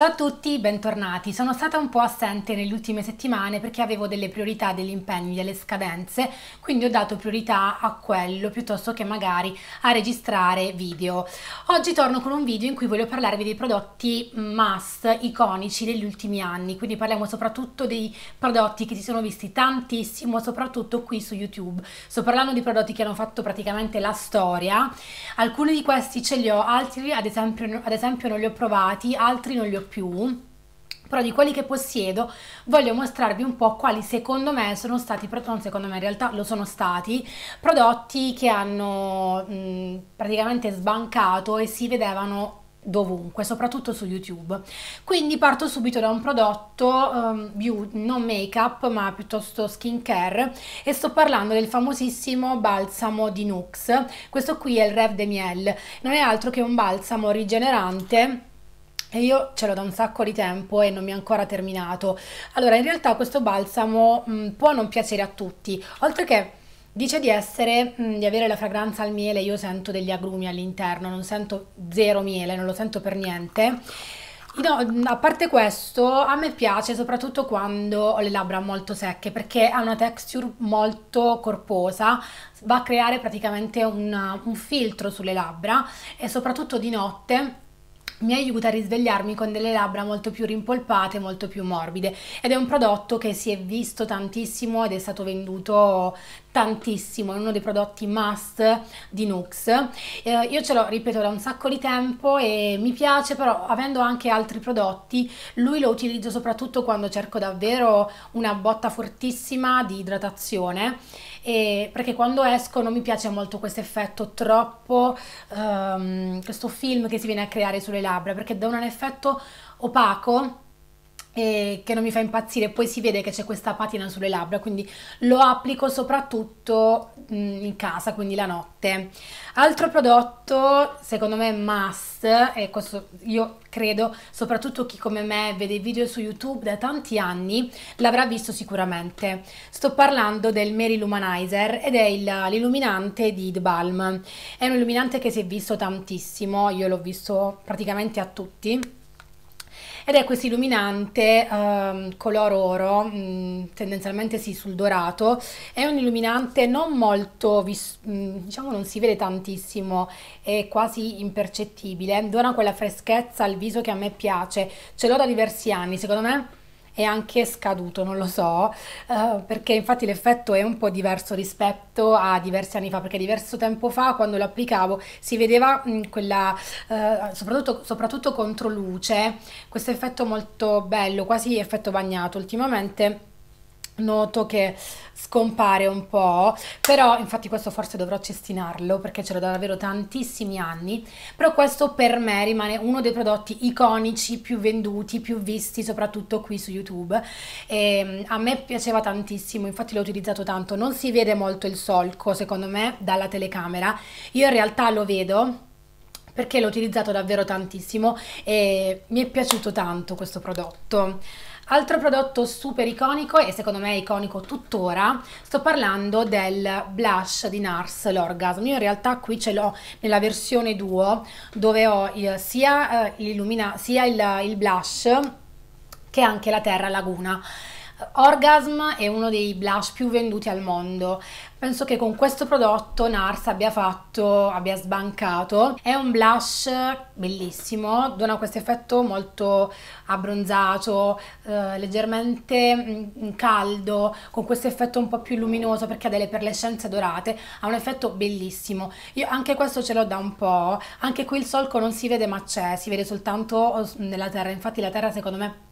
Ciao a tutti, bentornati. Sono stata un po' assente nelle ultime settimane perché avevo delle priorità, degli impegni, delle scadenze, quindi ho dato priorità a quello piuttosto che magari a registrare video. Oggi torno con un video in cui voglio parlarvi dei prodotti must iconici degli ultimi anni, quindi parliamo soprattutto dei prodotti che si sono visti tantissimo, soprattutto qui su YouTube. Sto parlando di prodotti che hanno fatto praticamente la storia. Alcuni di questi ce li ho, altri ad esempio, ad esempio non li ho provati, altri non li ho più però di quelli che possiedo voglio mostrarvi un po' quali secondo me sono stati, non secondo me in realtà lo sono stati, prodotti che hanno mh, praticamente sbancato e si vedevano dovunque, soprattutto su YouTube. Quindi parto subito da un prodotto um, ehm, beauty, non make up, ma piuttosto skin care, e sto parlando del famosissimo balsamo di Nux. Questo qui è il Rev de Miel, non è altro che un balsamo rigenerante e io ce l'ho da un sacco di tempo e non mi è ancora terminato. Allora, in realtà questo balsamo mh, mm, può non piacere a tutti, oltre che dice di essere, mh, mm, di avere la fragranza al miele, io sento degli agrumi all'interno, non sento zero miele, non lo sento per niente. No, mm, a parte questo, a me piace soprattutto quando ho le labbra molto secche perché ha una texture molto corposa, va a creare praticamente un, un filtro sulle labbra e soprattutto di notte mi aiuta a risvegliarmi con delle labbra molto più rimpolpate, molto più morbide ed è un prodotto che si è visto tantissimo ed è stato venduto tantissimo, è uno dei prodotti must di Nux. Eh, io ce l'ho, ripeto, da un sacco di tempo e mi piace, però avendo anche altri prodotti, lui lo utilizzo soprattutto quando cerco davvero una botta fortissima di idratazione e perché quando esco non mi piace molto questo effetto troppo, um, questo film che si viene a creare sulle labbra, perché dà un effetto opaco e che non mi fa impazzire, poi si vede che c'è questa patina sulle labbra, quindi lo applico soprattutto mm, in casa, quindi la notte. Altro prodotto, secondo me must, e questo io credo, soprattutto chi come me vede i video su YouTube da tanti anni, l'avrà visto sicuramente. Sto parlando del Mary Lumanizer ed è l'illuminante di The Balm. È un illuminante che si è visto tantissimo, io l'ho visto praticamente a tutti ed è questo illuminante um, color oro, mh, mm, tendenzialmente sì sul dorato, è un illuminante non molto, vis- mh, mm, diciamo non si vede tantissimo, è quasi impercettibile, dona quella freschezza al viso che a me piace, ce l'ho da diversi anni, secondo me è anche scaduto, non lo so, eh, perché infatti l'effetto è un po' diverso rispetto a diversi anni fa, perché diverso tempo fa quando lo applicavo si vedeva mh, mm, quella, eh, soprattutto, soprattutto contro luce, questo effetto molto bello, quasi effetto bagnato ultimamente noto che scompare un po', però infatti questo forse dovrò cestinarlo perché ce l'ho da davvero tantissimi anni, però questo per me rimane uno dei prodotti iconici più venduti, più visti, soprattutto qui su YouTube e ehm, a me piaceva tantissimo, infatti l'ho utilizzato tanto, non si vede molto il solco secondo me dalla telecamera, io in realtà lo vedo perché l'ho utilizzato davvero tantissimo e mi è piaciuto tanto questo prodotto. Altro prodotto super iconico e secondo me iconico tuttora, sto parlando del blush di NARS, l'orgasm. Io in realtà qui ce l'ho nella versione duo dove ho eh, sia, eh, il, sia il, il blush che anche la Terra Laguna. Orgasm è uno dei blush più venduti al mondo, Penso che con questo prodotto Nars abbia fatto, abbia sbancato. È un blush bellissimo, dona questo effetto molto abbronzato, eh, leggermente mm, mm, caldo, con questo effetto un po' più luminoso perché ha delle perlescenze dorate. Ha un effetto bellissimo. Io anche questo ce l'ho da un po'. Anche qui il solco non si vede ma c'è, si vede soltanto oh, nella terra. Infatti la terra secondo me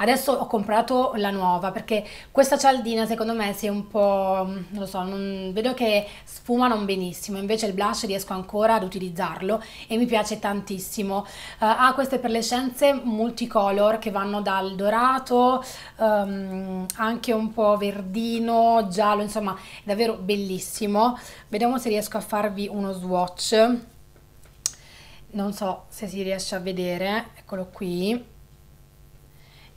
Adesso ho comprato la nuova perché questa cialdina secondo me si è un po', mm, non lo so, non, vedo che sfuma non benissimo, invece il blush riesco ancora ad utilizzarlo e mi piace tantissimo. Uh, ha queste perlescenze multicolor che vanno dal dorato, um, anche un po' verdino, giallo, insomma è davvero bellissimo. Vediamo se riesco a farvi uno swatch non so se si riesce a vedere, eccolo qui,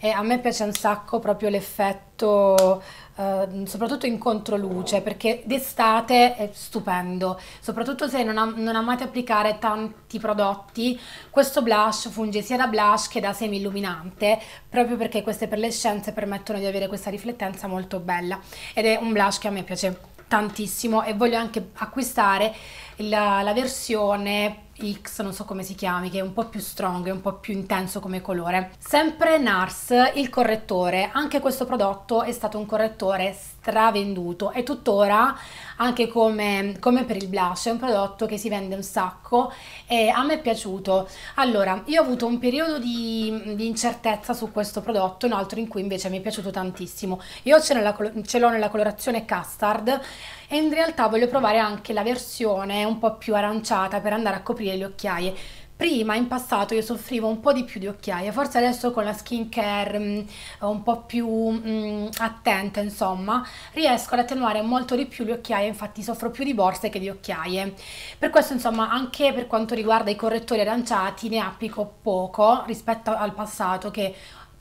e a me piace un sacco proprio l'effetto, eh, soprattutto in controluce, perché d'estate è stupendo, soprattutto se non, am non, amate applicare tanti prodotti, questo blush funge sia da blush che da semi illuminante, proprio perché queste perlescenze permettono di avere questa riflettenza molto bella ed è un blush che a me piace tantissimo e voglio anche acquistare la, la versione X, non so come si chiami, che è un po' più strong, è un po' più intenso come colore. Sempre NARS, il correttore, anche questo prodotto è stato un correttore stravenduto e tuttora anche come, come, per il blush è un prodotto che si vende un sacco e a me è piaciuto allora io ho avuto un periodo di, di incertezza su questo prodotto un altro in cui invece mi è piaciuto tantissimo io ce l'ho nella colorazione custard e in realtà voglio provare anche la versione un po' più aranciata per andare a coprire le occhiaie prima in passato io soffrivo un po' di più di occhiaie, forse adesso con la skin care mm, eh, un po' più mh, mm, attenta insomma riesco ad attenuare molto di più le occhiaie, infatti soffro più di borse che di occhiaie. Per questo insomma anche per quanto riguarda i correttori aranciati ne applico poco rispetto al passato che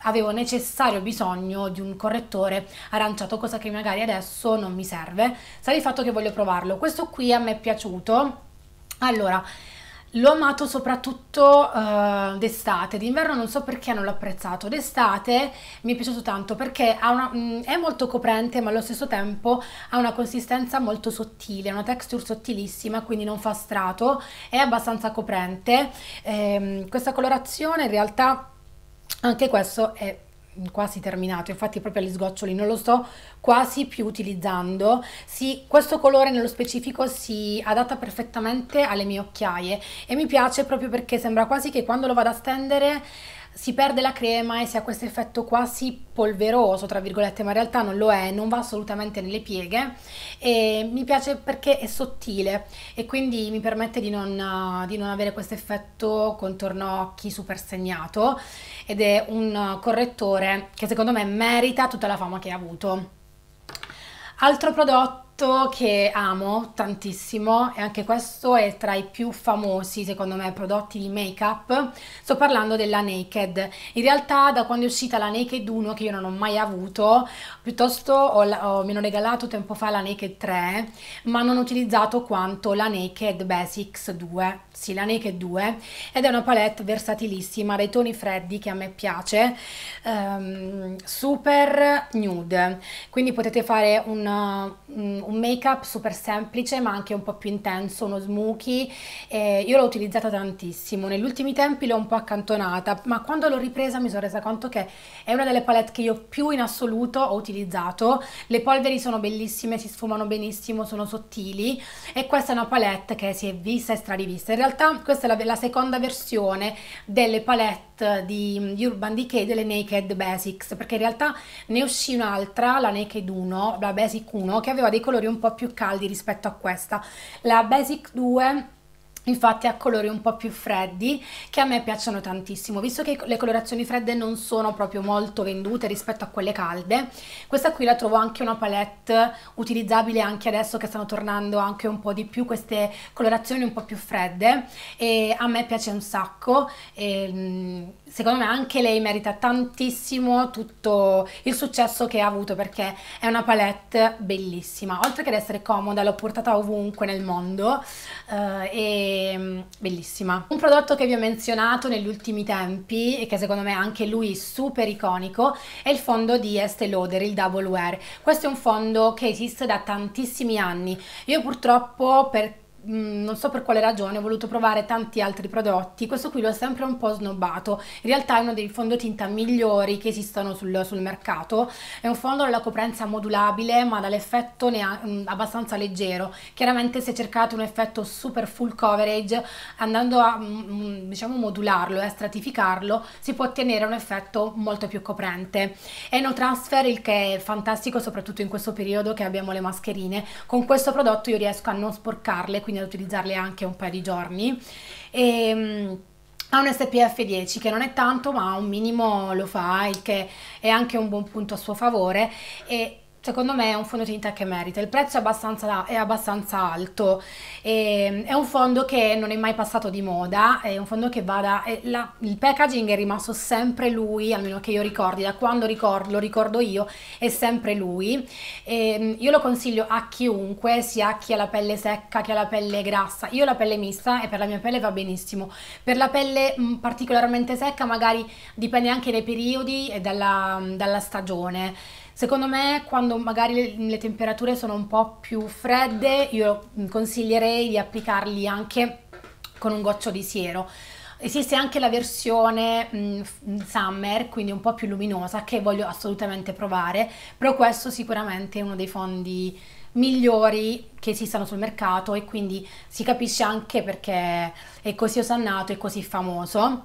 avevo necessario bisogno di un correttore aranciato, cosa che magari adesso non mi serve. Sta di fatto che voglio provarlo. Questo qui a me è piaciuto. Allora, L'ho amato soprattutto uh, d'estate, d'inverno non so perché non l'ho apprezzato, d'estate mi è piaciuto tanto perché una, mh, mm, è molto coprente ma allo stesso tempo ha una consistenza molto sottile, una texture sottilissima quindi non fa strato, è abbastanza coprente, ehm, questa colorazione in realtà anche questo è quasi terminato, infatti proprio agli sgoccioli non lo sto quasi più utilizzando. Sì, questo colore nello specifico si adatta perfettamente alle mie occhiaie e mi piace proprio perché sembra quasi che quando lo vado a stendere si perde la crema e si ha questo effetto quasi polveroso, tra virgolette, ma in realtà non lo è, non va assolutamente nelle pieghe e mi piace perché è sottile e quindi mi permette di non, eh, di non avere questo effetto contorno occhi super segnato ed è un correttore che secondo me merita tutta la fama che ha avuto. Altro prodotto prodotto che amo tantissimo e anche questo è tra i più famosi secondo me prodotti di make up sto parlando della Naked in realtà da quando è uscita la Naked 1 che io non ho mai avuto piuttosto ho, ho, mi hanno regalato tempo fa la Naked 3 ma non ho utilizzato quanto la Naked Basics 2 sì la Naked 2 ed è una palette versatilissima dai toni freddi che a me piace ehm, super nude quindi potete fare un, un un make-up super semplice ma anche un po' più intenso, uno smoky. Eh, io l'ho utilizzata tantissimo, negli ultimi tempi l'ho un po' accantonata, ma quando l'ho ripresa mi sono resa conto che è una delle palette che io più in assoluto ho utilizzato. Le polveri sono bellissime, si sfumano benissimo, sono sottili e questa è una palette che si è vista e stradivista. In realtà questa è la, la seconda versione delle palette di, di, Urban Decay delle Naked Basics, perché in realtà ne uscì un'altra, la Naked 1, la Basic 1, che aveva dei colori un po' più caldi rispetto a questa. La Basic 2 infatti ha colori un po' più freddi che a me piacciono tantissimo visto che le colorazioni fredde non sono proprio molto vendute rispetto a quelle calde questa qui la trovo anche una palette utilizzabile anche adesso che stanno tornando anche un po' di più queste colorazioni un po' più fredde e a me piace un sacco e ehm, secondo me anche lei merita tantissimo tutto il successo che ha avuto perché è una palette bellissima oltre che ad essere comoda l'ho portata ovunque nel mondo eh, e Ehm, bellissima. Un prodotto che vi ho menzionato negli ultimi tempi e che secondo me anche lui è super iconico è il fondo di Estée Lauder, il Double Wear. Questo è un fondo che esiste da tantissimi anni. Io purtroppo per Mm, non so per quale ragione ho voluto provare tanti altri prodotti questo qui l'ho sempre un po' snobbato in realtà è uno dei fondotinta migliori che esistono sul, sul mercato è un fondo dalla coprenza modulabile ma dall'effetto ne ha mm, abbastanza leggero chiaramente se cercate un effetto super full coverage andando a mm, diciamo modularlo e a stratificarlo si può ottenere un effetto molto più coprente è no transfer il che è fantastico soprattutto in questo periodo che abbiamo le mascherine con questo prodotto io riesco a non sporcarle quindi ad utilizzarle anche un paio di giorni. E, ehm, ha un SPF 10 che non è tanto ma un minimo lo fa il che è anche un buon punto a suo favore e secondo me è un fondotinta che merita. Il prezzo è abbastanza, è abbastanza alto, e, ehm, è un fondo che non è mai passato di moda, è un fondo che vada... La, il packaging è rimasto sempre lui, almeno che io ricordi, da quando ricordo, lo ricordo io, è sempre lui. E, ehm, io lo consiglio a chiunque, sia a chi ha la pelle secca che ha la pelle grassa. Io ho la pelle mista e per la mia pelle va benissimo. Per la pelle mh, mm, particolarmente secca magari dipende anche dai periodi e dalla, mm, dalla stagione Secondo me quando magari le, temperature sono un po' più fredde io consiglierei di applicarli anche con un goccio di siero. Esiste anche la versione mh, mm, summer, quindi un po' più luminosa, che voglio assolutamente provare, però questo sicuramente è uno dei fondi migliori che esistano sul mercato e quindi si capisce anche perché è così osannato e così famoso.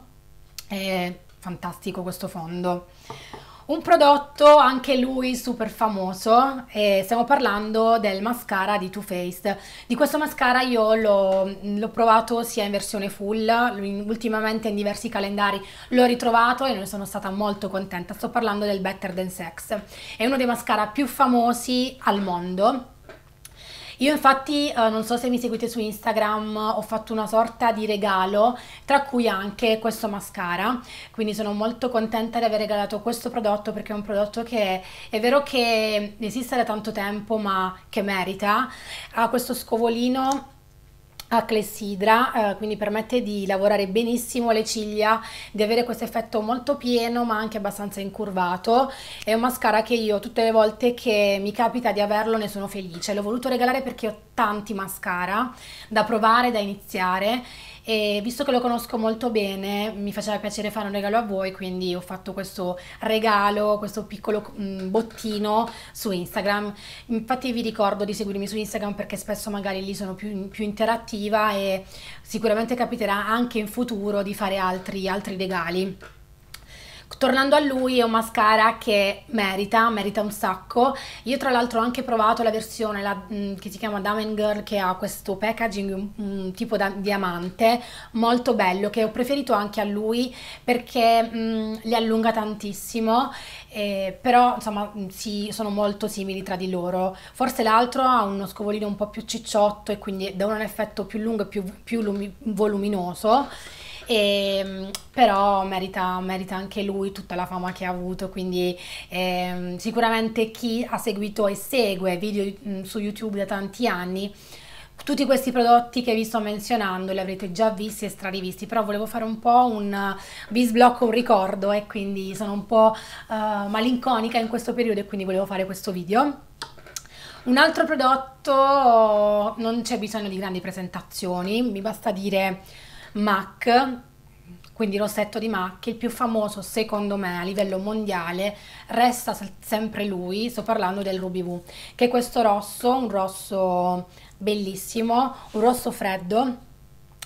È fantastico questo fondo un prodotto anche lui super famoso, e stiamo parlando del mascara di Too Faced. Di questo mascara io l'ho, l'ho provato sia in versione full, ultimamente in diversi calendari l'ho ritrovato e ne sono stata molto contenta. Sto parlando del Better Than Sex, è uno dei mascara più famosi al mondo io infatti, eh, non so se mi seguite su Instagram, ho fatto una sorta di regalo, tra cui anche questo mascara, quindi sono molto contenta di aver regalato questo prodotto perché è un prodotto che è vero che esiste da tanto tempo ma che merita. Ha questo scovolino a clessidra, eh, quindi permette di lavorare benissimo le ciglia, di avere questo effetto molto pieno ma anche abbastanza incurvato. È un mascara che io tutte le volte che mi capita di averlo ne sono felice. L'ho voluto regalare perché ho tanti mascara da provare, da iniziare e visto che lo conosco molto bene mi faceva piacere fare un regalo a voi, quindi ho fatto questo regalo, questo piccolo mh, mm, bottino su Instagram. Infatti vi ricordo di seguirmi su Instagram perché spesso magari lì sono più, più interattiva e sicuramente capiterà anche in futuro di fare altri, altri regali. Tornando a lui è un mascara che merita, merita un sacco. Io tra l'altro ho anche provato la versione la, mm, che si chiama Diamond Girl che ha questo packaging un, un tipo da diamante molto bello che ho preferito anche a lui perché mh, mm, li allunga tantissimo eh, però insomma mm, sì, sono molto simili tra di loro. Forse l'altro ha uno scovolino un po' più cicciotto e quindi dà un effetto più lungo e più, più voluminoso e, ehm, però merita, merita, anche lui tutta la fama che ha avuto, quindi eh, sicuramente chi ha seguito e segue video mm, su YouTube da tanti anni, tutti questi prodotti che vi sto menzionando li avrete già visti e strarivisti, però volevo fare un po' un vi sblocco un ricordo e quindi sono un po' uh, malinconica in questo periodo e quindi volevo fare questo video. Un altro prodotto, non c'è bisogno di grandi presentazioni, mi basta dire MAC, quindi rossetto di MAC, il più famoso secondo me a livello mondiale resta sempre lui, sto parlando del Ruby V, che è questo rosso, un rosso bellissimo, un rosso freddo,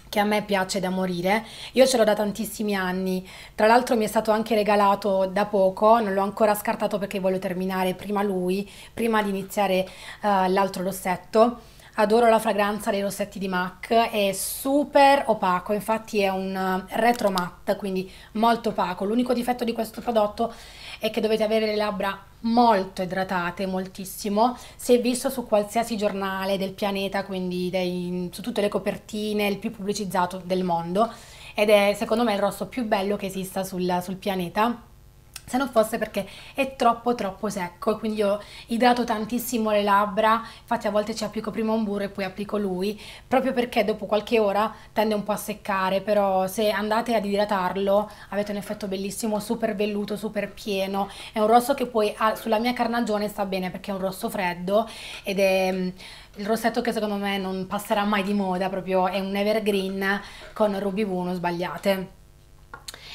che a me piace da morire. Io ce l'ho da tantissimi anni, tra l'altro mi è stato anche regalato da poco, non l'ho ancora scartato perché voglio terminare prima lui, prima di iniziare uh, l'altro rossetto Adoro la fragranza dei rossetti di MAC, è super opaco, infatti è un eh, retro matte, quindi molto opaco. L'unico difetto di questo prodotto è che dovete avere le labbra molto idratate, moltissimo. Si è visto su qualsiasi giornale del pianeta, quindi dei, su tutte le copertine, il più pubblicizzato del mondo. Ed è secondo me il rosso più bello che esista sul, sul pianeta se non fosse perché è troppo troppo secco quindi io idrato tantissimo le labbra infatti a volte ci applico prima un burro e poi applico lui proprio perché dopo qualche ora tende un po' a seccare però se andate ad idratarlo avete un effetto bellissimo super velluto super pieno è un rosso che poi ha, sulla mia carnagione sta bene perché è un rosso freddo ed è il rossetto che secondo me non passerà mai di moda proprio è un evergreen con ruby 1 sbagliate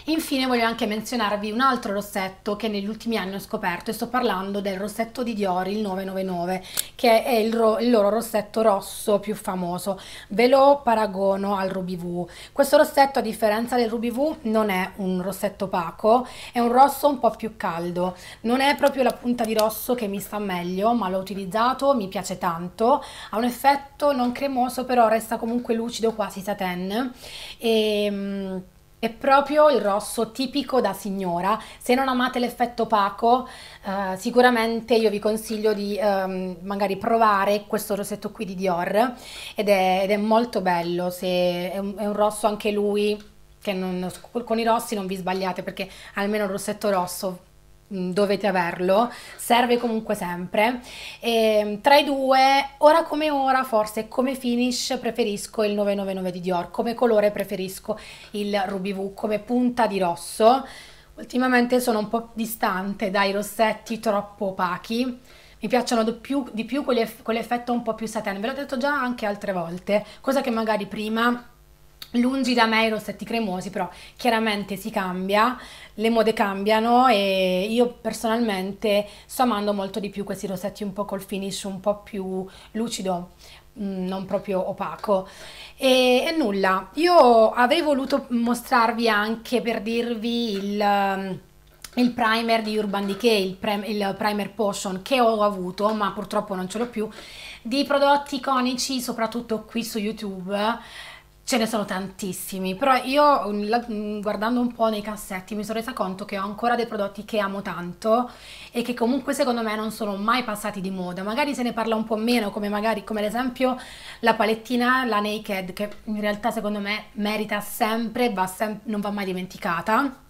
infine voglio anche menzionarvi un altro rossetto che negli ultimi anni ho scoperto e sto parlando del rossetto di Dior, il 999, che è il, il loro rossetto rosso più famoso. Ve lo paragono al Ruby V. Questo rossetto, a differenza del Ruby V, non è un rossetto opaco, è un rosso un po' più caldo. Non è proprio la punta di rosso che mi sta meglio, ma l'ho utilizzato, mi piace tanto. Ha un effetto non cremoso, però resta comunque lucido, quasi satin. E... Ehm, è proprio il rosso tipico da signora. Se non amate l'effetto opaco, eh, sicuramente io vi consiglio di ehm, magari provare questo rosetto qui di Dior ed è, ed è molto bello. Se è un, è un rosso anche lui, che non, con i rossi non vi sbagliate perché almeno il rossetto rosso Mm, dovete averlo, serve comunque sempre. E, ehm, tra i due, ora come ora, forse come finish preferisco il 999 di Dior, come colore preferisco il Ruby V, come punta di rosso. Ultimamente sono un po' distante dai rossetti troppo opachi, mi piacciono di più, di più quell'effetto un po' più satin, ve l'ho detto già anche altre volte, cosa che magari prima Lungi da me i rossetti cremosi, però chiaramente si cambia, le mode cambiano e io personalmente sto amando molto di più questi rossetti un po' col finish un po' più lucido, mm, non proprio opaco. E, e nulla, io avrei voluto mostrarvi anche per dirvi il mm, il primer di Urban Decay, il, pre, il, primer potion che ho avuto ma purtroppo non ce l'ho più, di prodotti iconici soprattutto qui su YouTube Ce ne sono tantissimi, però io mm, mm, guardando un po' nei cassetti mi sono resa conto che ho ancora dei prodotti che amo tanto e che comunque secondo me non sono mai passati di moda. Magari se ne parla un po' meno, come magari come ad esempio la palettina, la Naked, che in realtà secondo me merita sempre, va sem non va mai dimenticata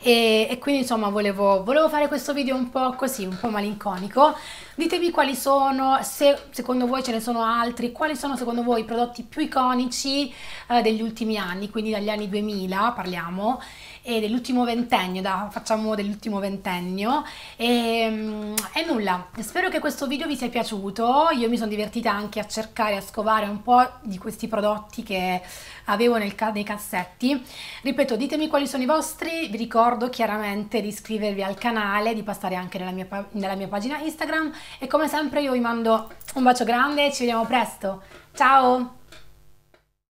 e, e quindi insomma volevo, volevo, fare questo video un po' così, un po' malinconico. Ditemi quali sono, se secondo voi ce ne sono altri, quali sono secondo voi i prodotti più iconici eh, degli ultimi anni, quindi dagli anni 2000 parliamo, e dell'ultimo ventennio, da, facciamo dell'ultimo ventennio e, ehm, e, nulla, spero che questo video vi sia piaciuto, io mi sono divertita anche a cercare, a scovare un po' di questi prodotti che avevo nel, nei cassetti, ripeto ditemi quali sono i vostri, vi ricordo chiaramente di iscrivervi al canale, di passare anche nella mia, nella mia pagina Instagram e come sempre io vi mando un bacio grande e ci vediamo presto, ciao!